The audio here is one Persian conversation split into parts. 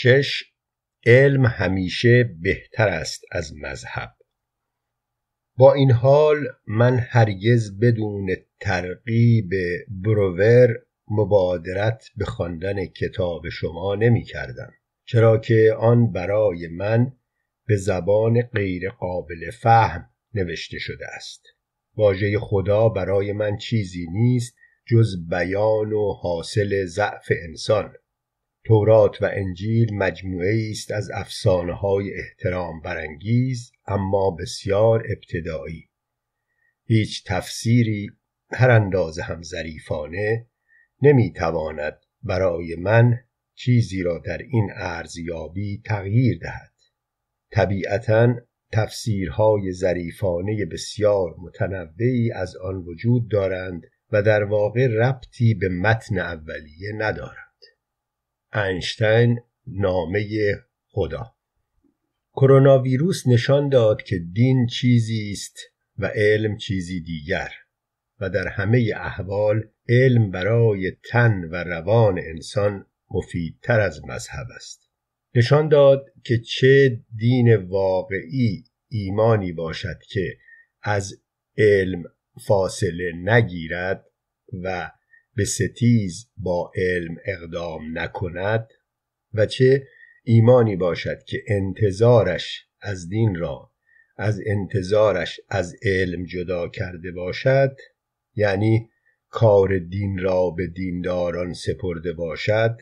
شش علم همیشه بهتر است از مذهب با این حال من هرگز بدون ترغیب بروور مبادرت به خواندن کتاب شما نمی کردم چرا که آن برای من به زبان غیر قابل فهم نوشته شده است واژه خدا برای من چیزی نیست جز بیان و حاصل ضعف انسان تورات و انجیل مجموعه است از افسانه های احترام برانگیز اما بسیار ابتدایی هیچ تفسیری هر اندازه هم ظریفانه نمیتواند برای من چیزی را در این ارزیابی تغییر دهد طبیعتا تفسیرهای ظریفانه بسیار متنوعی از آن وجود دارند و در واقع ربطی به متن اولیه ندارند انشتین نامه خدا کرونا ویروس نشان داد که دین چیزی است و علم چیزی دیگر و در همه احوال علم برای تن و روان انسان مفیدتر از مذهب است نشان داد که چه دین واقعی ایمانی باشد که از علم فاصله نگیرد و به ستیز با علم اقدام نکند و چه ایمانی باشد که انتظارش از دین را از انتظارش از علم جدا کرده باشد یعنی کار دین را به دینداران سپرده باشد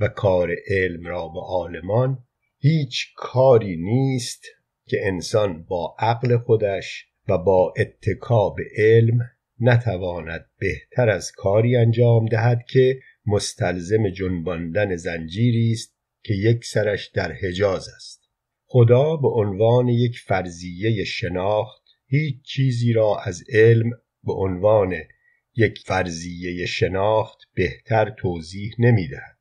و کار علم را به عالمان هیچ کاری نیست که انسان با عقل خودش و با اتکا علم نتواند بهتر از کاری انجام دهد که مستلزم جنباندن زنجیری است که یک سرش در حجاز است خدا به عنوان یک فرضیه شناخت هیچ چیزی را از علم به عنوان یک فرضیه شناخت بهتر توضیح نمیدهد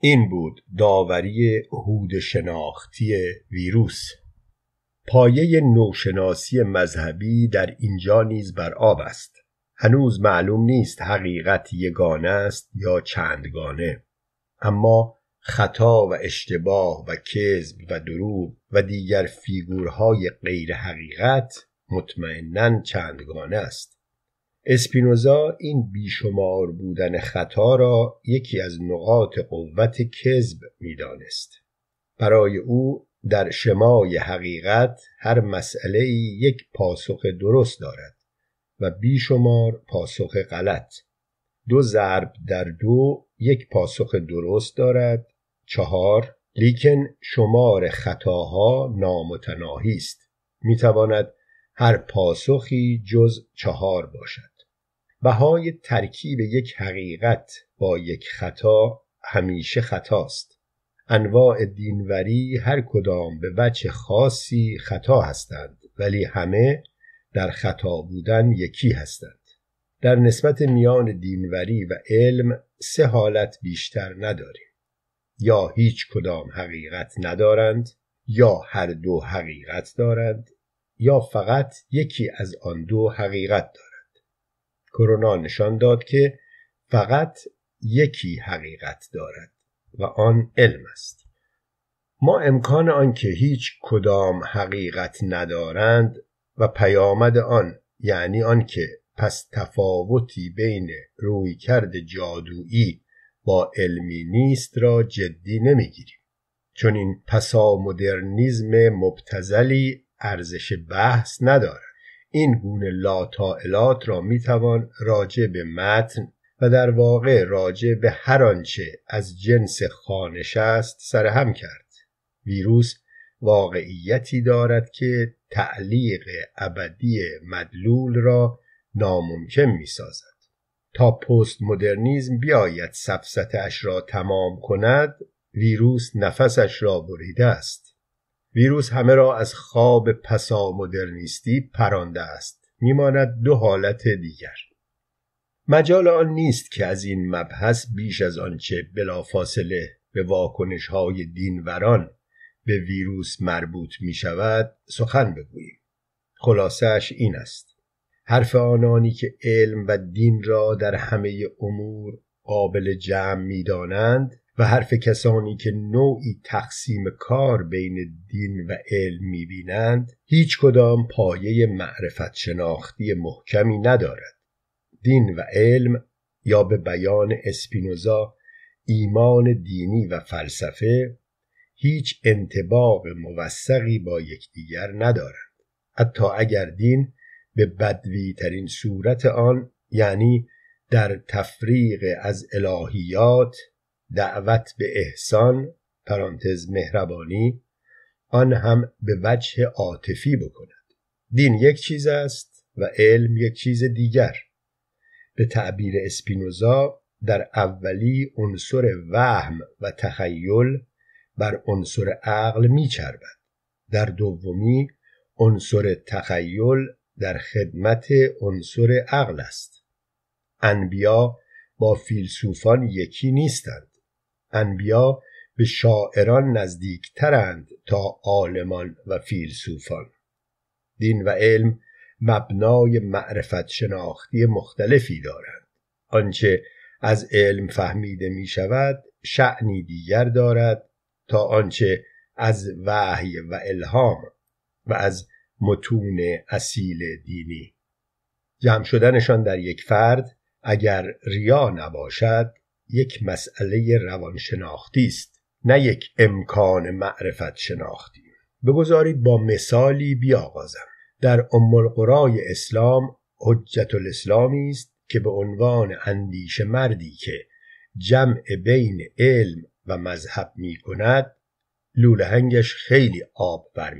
این بود داوری عهود شناختی ویروس پایه نوشناسی مذهبی در اینجا نیز بر آب است هنوز معلوم نیست حقیقت یگانه است یا چندگانه اما خطا و اشتباه و کذب و دروغ و دیگر فیگورهای غیر حقیقت مطمئنا چندگانه است اسپینوزا این بیشمار بودن خطا را یکی از نقاط قوت کذب میدانست برای او در شمای حقیقت هر مسئله یک پاسخ درست دارد و بیشمار پاسخ غلط دو ضرب در دو یک پاسخ درست دارد چهار لیکن شمار خطاها نامتناهی است میتواند هر پاسخی جز چهار باشد بهای ترکیب یک حقیقت با یک خطا همیشه خطاست انواع دینوری هر کدام به وجه خاصی خطا هستند ولی همه در خطا بودن یکی هستند در نسبت میان دینوری و علم سه حالت بیشتر نداریم یا هیچ کدام حقیقت ندارند یا هر دو حقیقت دارند یا فقط یکی از آن دو حقیقت دارد کرونا نشان داد که فقط یکی حقیقت دارد و آن علم است ما امکان آنکه هیچ کدام حقیقت ندارند و پیامد آن یعنی آنکه پس تفاوتی بین رویکرد جادویی با علمی نیست را جدی نمیگیریم چون این پسا مدرنیزم مبتزلی ارزش بحث ندارد این گونه لاتائلات را میتوان راجع به متن و در واقع راجع به هر آنچه از جنس خانش است سرهم کرد ویروس واقعیتی دارد که تعلیق ابدی مدلول را ناممکن می سازد. تا پست مدرنیزم بیاید سفستش را تمام کند ویروس نفسش را بریده است ویروس همه را از خواب پسا مدرنیستی پرانده است میماند دو حالت دیگر مجال آن نیست که از این مبحث بیش از آنچه بلافاصله به واکنش های دینوران به ویروس مربوط می شود سخن بگوییم خلاصش این است حرف آنانی که علم و دین را در همه امور قابل جمع می دانند و حرف کسانی که نوعی تقسیم کار بین دین و علم می بینند هیچ کدام پایه معرفت شناختی محکمی ندارد دین و علم یا به بیان اسپینوزا ایمان دینی و فلسفه هیچ انتباق موثقی با یکدیگر ندارند حتی اگر دین به بدوی ترین صورت آن یعنی در تفریق از الهیات دعوت به احسان پرانتز مهربانی آن هم به وجه عاطفی بکند دین یک چیز است و علم یک چیز دیگر به تعبیر اسپینوزا در اولی عنصر وهم و تخیل بر عنصر عقل میچربد در دومی عنصر تخیل در خدمت عنصر عقل است انبیا با فیلسوفان یکی نیستند انبیا به شاعران نزدیکترند تا عالمان و فیلسوفان دین و علم مبنای معرفت شناختی مختلفی دارند آنچه از علم فهمیده می شود شعنی دیگر دارد تا آنچه از وحی و الهام و از متون اصیل دینی جمع شدنشان در یک فرد اگر ریا نباشد یک مسئله روانشناختی است نه یک امکان معرفت شناختی بگذارید با مثالی بیاغازم در ام القرای اسلام حجت الاسلامی است که به عنوان اندیش مردی که جمع بین علم و مذهب می کند لولهنگش خیلی آب بر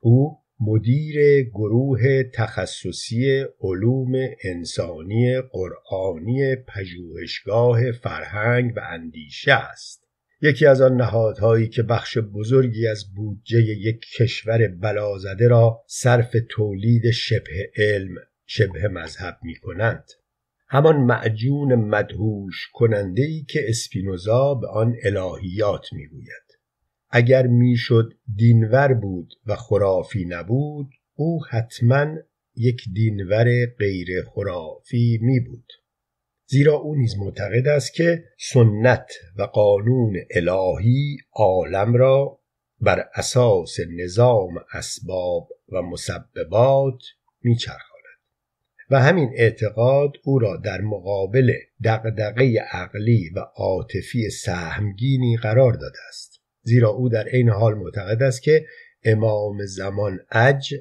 او مدیر گروه تخصصی علوم انسانی قرآنی پژوهشگاه فرهنگ و اندیشه است یکی از آن نهادهایی که بخش بزرگی از بودجه یک کشور بلازده را صرف تولید شبه علم شبه مذهب می کنند. همان معجون مدهوش کننده ای که اسپینوزا به آن الهیات می گوید. اگر میشد دینور بود و خرافی نبود او حتما یک دینور غیر خرافی می بود. زیرا او نیز معتقد است که سنت و قانون الهی عالم را بر اساس نظام اسباب و مسببات میچرخاند و همین اعتقاد او را در مقابل دقدقه عقلی و عاطفی سهمگینی قرار داده است زیرا او در عین حال معتقد است که امام زمان اج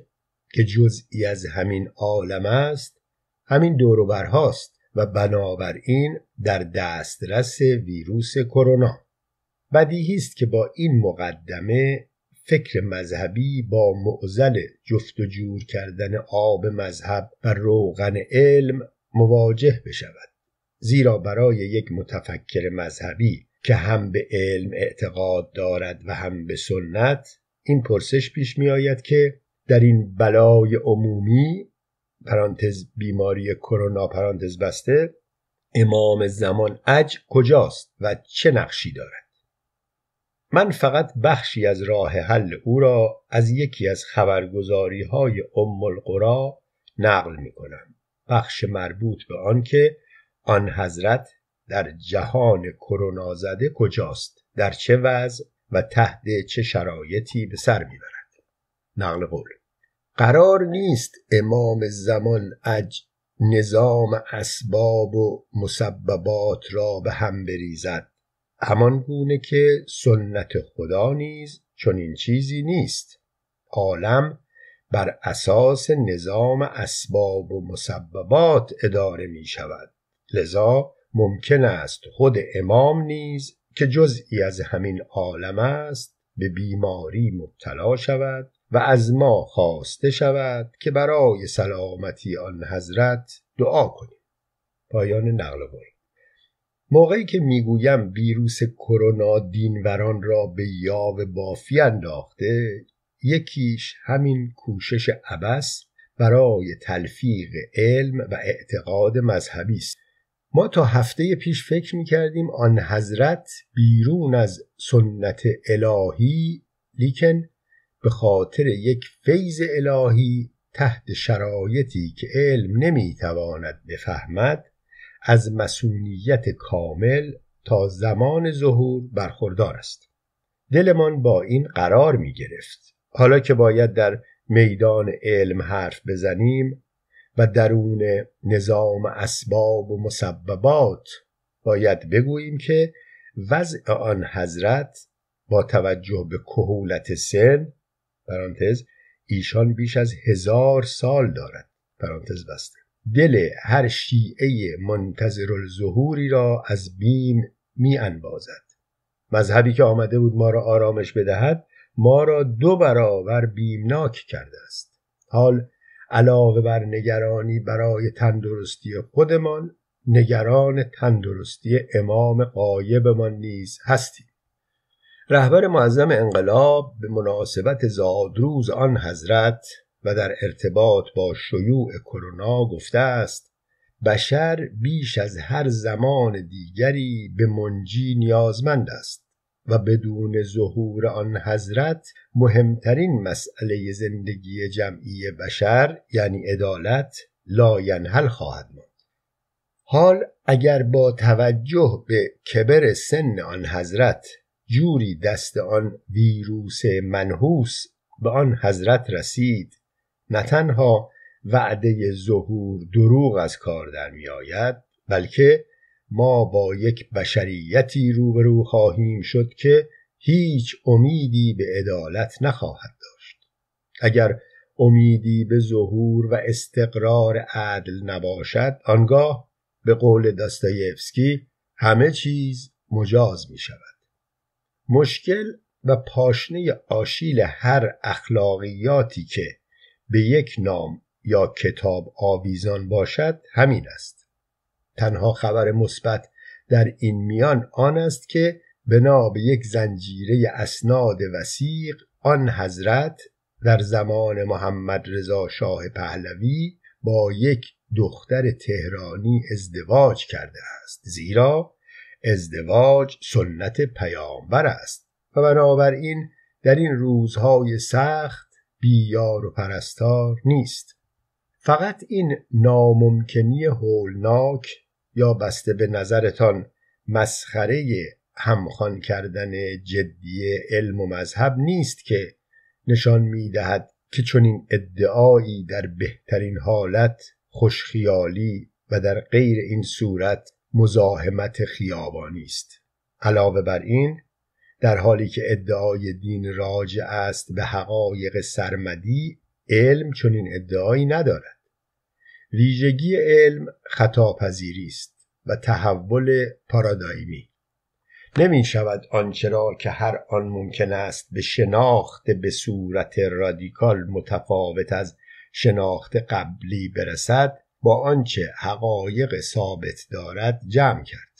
که جزئی از همین عالم است همین دوروبرهاست و بنابراین در دسترس ویروس کرونا بدیهی است که با این مقدمه فکر مذهبی با معزل جفت و جور کردن آب مذهب و روغن علم مواجه بشود زیرا برای یک متفکر مذهبی که هم به علم اعتقاد دارد و هم به سنت این پرسش پیش می آید که در این بلای عمومی پرانتز بیماری کرونا پرانتز بسته امام زمان اج کجاست و چه نقشی دارد من فقط بخشی از راه حل او را از یکی از خبرگزاری های ام القرا نقل می کنم بخش مربوط به آنکه آن حضرت در جهان کرونا زده کجاست در چه وضع و تحت چه شرایطی به سر میبرد نقل قول قرار نیست امام زمان اج نظام اسباب و مسببات را به هم بریزد همان گونه که سنت خدا نیز این چیزی نیست عالم بر اساس نظام اسباب و مسببات اداره می شود لذا ممکن است خود امام نیز که جزئی از همین عالم است به بیماری مبتلا شود و از ما خواسته شود که برای سلامتی آن حضرت دعا کنیم پایان نقل قول موقعی که میگویم ویروس کرونا دینوران را به یاو بافی انداخته یکیش همین کوشش عبس برای تلفیق علم و اعتقاد مذهبی است ما تا هفته پیش فکر میکردیم آن حضرت بیرون از سنت الهی لیکن به خاطر یک فیض الهی تحت شرایطی که علم نمیتواند بفهمد از مسئولیت کامل تا زمان ظهور برخوردار است دلمان با این قرار می گرفت حالا که باید در میدان علم حرف بزنیم و درون نظام اسباب و مسببات باید بگوییم که وضع آن حضرت با توجه به کهولت سن پرانتز ایشان بیش از هزار سال دارد پرانتز بسته دل هر شیعه منتظر الظهوری را از بیم می انبازد مذهبی که آمده بود ما را آرامش بدهد ما را دو برابر بیمناک کرده است حال علاوه بر نگرانی برای تندرستی خودمان نگران تندرستی امام قایبمان نیز هستیم رهبر معظم انقلاب به مناسبت زادروز آن حضرت و در ارتباط با شیوع کرونا گفته است بشر بیش از هر زمان دیگری به منجی نیازمند است و بدون ظهور آن حضرت مهمترین مسئله زندگی جمعی بشر یعنی عدالت لاینحل خواهد ماند حال اگر با توجه به کبر سن آن حضرت جوری دست آن ویروس منحوس به آن حضرت رسید نه تنها وعده ظهور دروغ از کار در می آید بلکه ما با یک بشریتی روبرو خواهیم شد که هیچ امیدی به عدالت نخواهد داشت اگر امیدی به ظهور و استقرار عدل نباشد آنگاه به قول داستایفسکی همه چیز مجاز می شود مشکل و پاشنه آشیل هر اخلاقیاتی که به یک نام یا کتاب آویزان باشد همین است تنها خبر مثبت در این میان آن است که بنا به یک زنجیره اسناد وسیق آن حضرت در زمان محمد رضا شاه پهلوی با یک دختر تهرانی ازدواج کرده است زیرا ازدواج سنت پیامبر است و بنابراین در این روزهای سخت بیار و پرستار نیست فقط این ناممکنی هولناک یا بسته به نظرتان مسخره همخوان کردن جدی علم و مذهب نیست که نشان دهد که چنین ادعایی در بهترین حالت خوشخیالی و در غیر این صورت مزاحمت خیابانی است علاوه بر این در حالی که ادعای دین راجع است به حقایق سرمدی علم چنین ادعایی ندارد ویژگی علم خطاپذیری است و تحول پارادایمی نمی شود آنچه که هر آن ممکن است به شناخت به صورت رادیکال متفاوت از شناخت قبلی برسد با آنچه حقایق ثابت دارد جمع کرد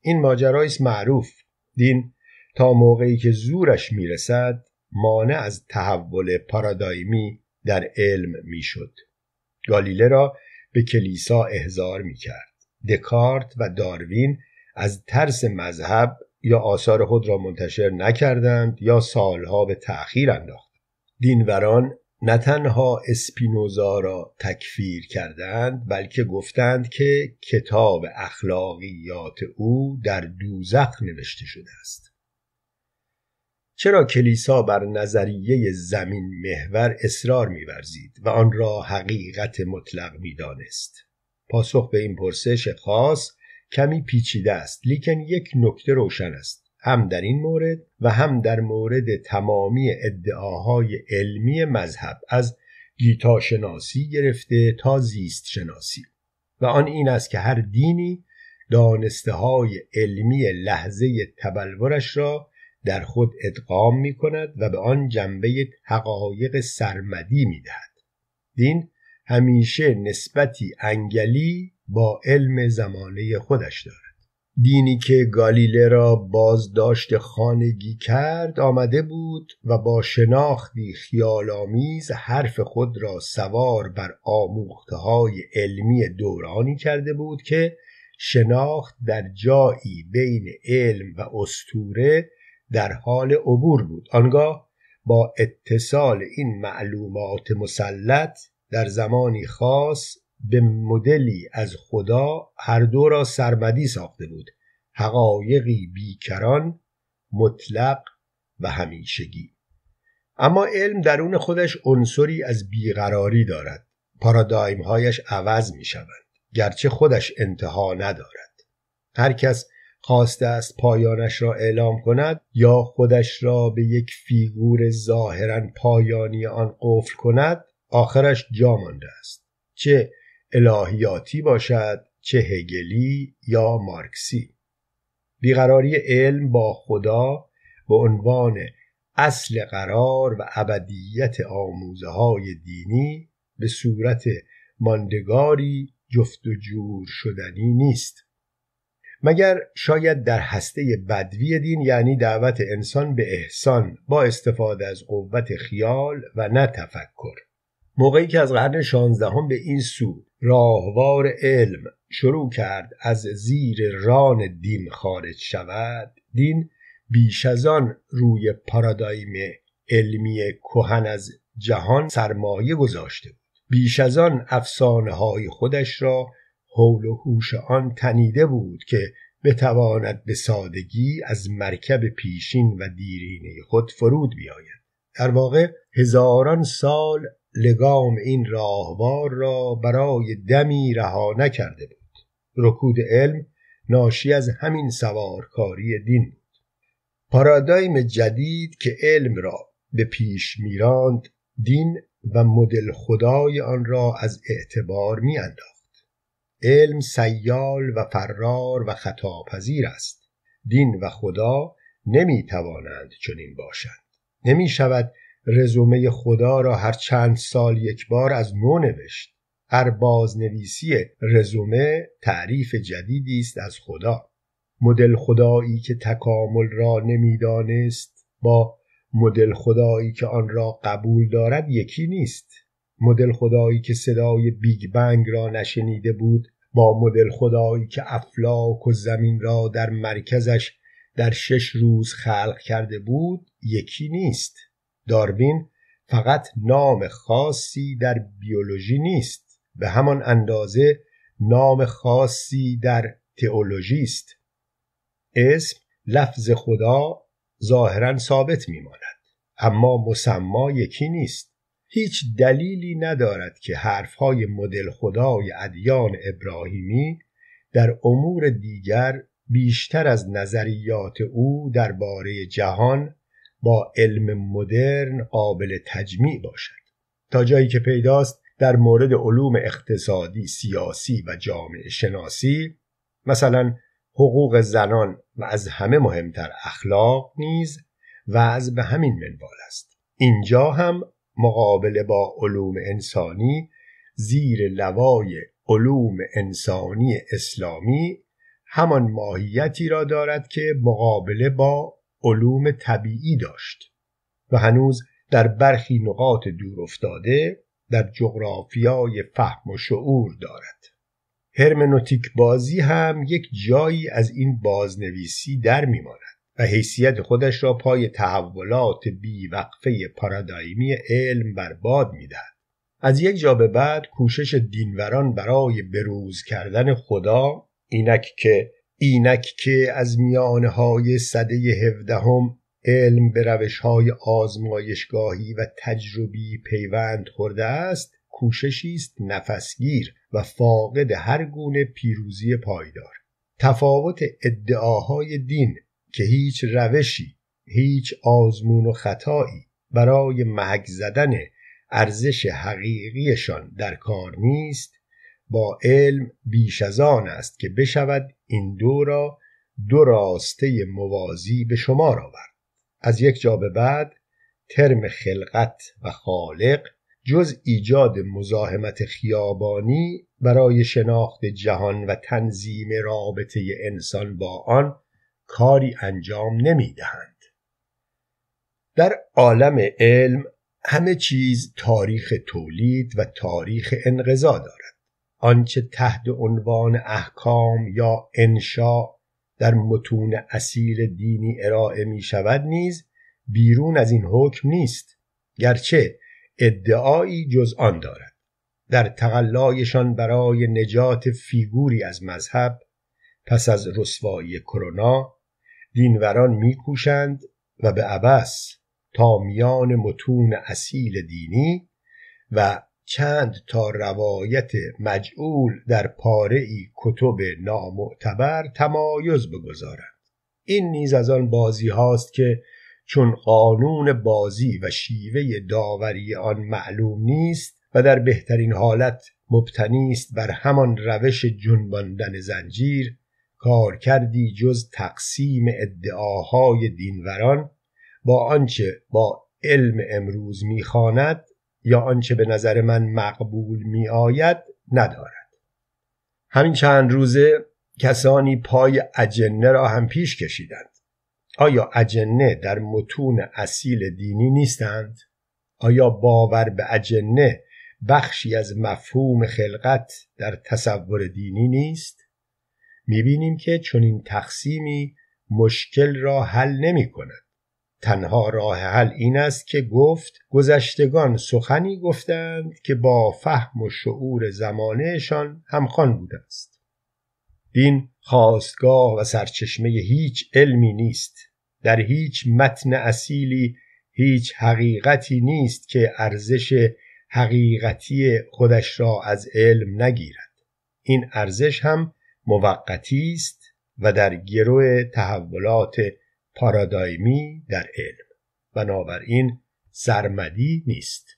این ماجرایی معروف دین تا موقعی که زورش میرسد مانع از تحول پارادایمی در علم میشد گالیله را به کلیسا احضار میکرد دکارت و داروین از ترس مذهب یا آثار خود را منتشر نکردند یا سالها به تأخیر انداخت دینوران نه تنها اسپینوزا را تکفیر کردند بلکه گفتند که کتاب اخلاقیات او در دوزخ نوشته شده است چرا کلیسا بر نظریه زمین محور اصرار می‌ورزید و آن را حقیقت مطلق میدانست پاسخ به این پرسش خاص کمی پیچیده است لیکن یک نکته روشن است هم در این مورد و هم در مورد تمامی ادعاهای علمی مذهب از گیتا شناسی گرفته تا زیست شناسی و آن این است که هر دینی دانسته های علمی لحظه تبلورش را در خود ادغام می کند و به آن جنبه حقایق سرمدی می دهد. دین همیشه نسبتی انگلی با علم زمانه خودش دارد. دینی که گالیله را بازداشت خانگی کرد آمده بود و با شناختی خیالآمیز حرف خود را سوار بر آموخته علمی دورانی کرده بود که شناخت در جایی بین علم و استوره در حال عبور بود آنگاه با اتصال این معلومات مسلط در زمانی خاص به مدلی از خدا هر دو را سرمدی ساخته بود حقایقی بیکران مطلق و همیشگی اما علم درون خودش عنصری از بیقراری دارد پارادایم هایش عوض می شوند گرچه خودش انتها ندارد هر کس خواسته است پایانش را اعلام کند یا خودش را به یک فیگور ظاهرا پایانی آن قفل کند آخرش جا مانده است چه الهیاتی باشد چه هگلی یا مارکسی بیقراری علم با خدا به عنوان اصل قرار و ابدیت آموزه های دینی به صورت ماندگاری جفت و جور شدنی نیست مگر شاید در هسته بدوی دین یعنی دعوت انسان به احسان با استفاده از قوت خیال و نه تفکر موقعی که از قرن شانزدهم به این سو راهوار علم شروع کرد از زیر ران دین خارج شود دین بیش از آن روی پارادایم علمی کهن از جهان سرمایه گذاشته بود بیش از آن افسانه های خودش را حول و هوش آن تنیده بود که بتواند به سادگی از مرکب پیشین و دیرینه خود فرود بیاید در واقع هزاران سال لگام این راهوار را برای دمی رها نکرده بود رکود علم ناشی از همین سوارکاری دین بود پارادایم جدید که علم را به پیش میراند دین و مدل خدای آن را از اعتبار میانداخت علم سیال و فرار و خطاپذیر است دین و خدا نمی چنین باشند نمی رزومه خدا را هر چند سال یک بار از نو نوشت هر بازنویسی رزومه تعریف جدیدی است از خدا مدل خدایی که تکامل را نمیدانست با مدل خدایی که آن را قبول دارد یکی نیست مدل خدایی که صدای بیگ بنگ را نشنیده بود با مدل خدایی که افلاک و زمین را در مرکزش در شش روز خلق کرده بود یکی نیست داروین فقط نام خاصی در بیولوژی نیست به همان اندازه نام خاصی در تئولوژی است اسم لفظ خدا ظاهرا ثابت میماند اما مسما یکی نیست هیچ دلیلی ندارد که حرفهای مدل خدای ادیان ابراهیمی در امور دیگر بیشتر از نظریات او درباره جهان با علم مدرن قابل تجمیع باشد تا جایی که پیداست در مورد علوم اقتصادی، سیاسی و جامعه شناسی مثلا حقوق زنان و از همه مهمتر اخلاق نیز و از به همین منوال است اینجا هم مقابله با علوم انسانی زیر لوای علوم انسانی اسلامی همان ماهیتی را دارد که مقابله با علوم طبیعی داشت و هنوز در برخی نقاط دور افتاده در جغرافیای فهم و شعور دارد هرمنوتیک بازی هم یک جایی از این بازنویسی در میماند و حیثیت خودش را پای تحولات بیوقفه پارادایمی علم برباد باد میدهد از یک جا به بعد کوشش دینوران برای بروز کردن خدا اینک که اینک که از های صده هفدهم علم به های آزمایشگاهی و تجربی پیوند خورده است کوششی است نفسگیر و فاقد هر گونه پیروزی پایدار تفاوت ادعاهای دین که هیچ روشی هیچ آزمون و خطایی برای محک زدن ارزش حقیقیشان در کار نیست با علم بیش از آن است که بشود این دو را دو راسته موازی به شمار آورد از یک جا به بعد ترم خلقت و خالق جز ایجاد مزاحمت خیابانی برای شناخت جهان و تنظیم رابطه انسان با آن کاری انجام دهند. در عالم علم همه چیز تاریخ تولید و تاریخ انقضا دارد آنچه تحت عنوان احکام یا انشاء در متون اصیل دینی ارائه می شود نیز بیرون از این حکم نیست گرچه ادعایی جز آن دارد در تقلایشان برای نجات فیگوری از مذهب پس از رسوایی کرونا دینوران میکوشند و به عبس تا میان متون اصیل دینی و چند تا روایت مجعول در پاره ای کتب نامعتبر تمایز بگذارند این نیز از آن بازی هاست که چون قانون بازی و شیوه داوری آن معلوم نیست و در بهترین حالت مبتنی است بر همان روش جنباندن زنجیر کار کردی جز تقسیم ادعاهای دینوران با آنچه با علم امروز میخواند یا آنچه به نظر من مقبول می آید ندارد همین چند روزه کسانی پای اجنه را هم پیش کشیدند آیا اجنه در متون اصیل دینی نیستند؟ آیا باور به اجنه بخشی از مفهوم خلقت در تصور دینی نیست؟ بینیم که این تقسیمی مشکل را حل نمی کند. تنها راه حل این است که گفت گذشتگان سخنی گفتند که با فهم و شعور زمانهشان همخوان بوده است دین خواستگاه و سرچشمه هیچ علمی نیست در هیچ متن اصیلی هیچ حقیقتی نیست که ارزش حقیقتی خودش را از علم نگیرد این ارزش هم موقتی است و در گروه تحولات پارادایمی در علم بنابراین سرمدی نیست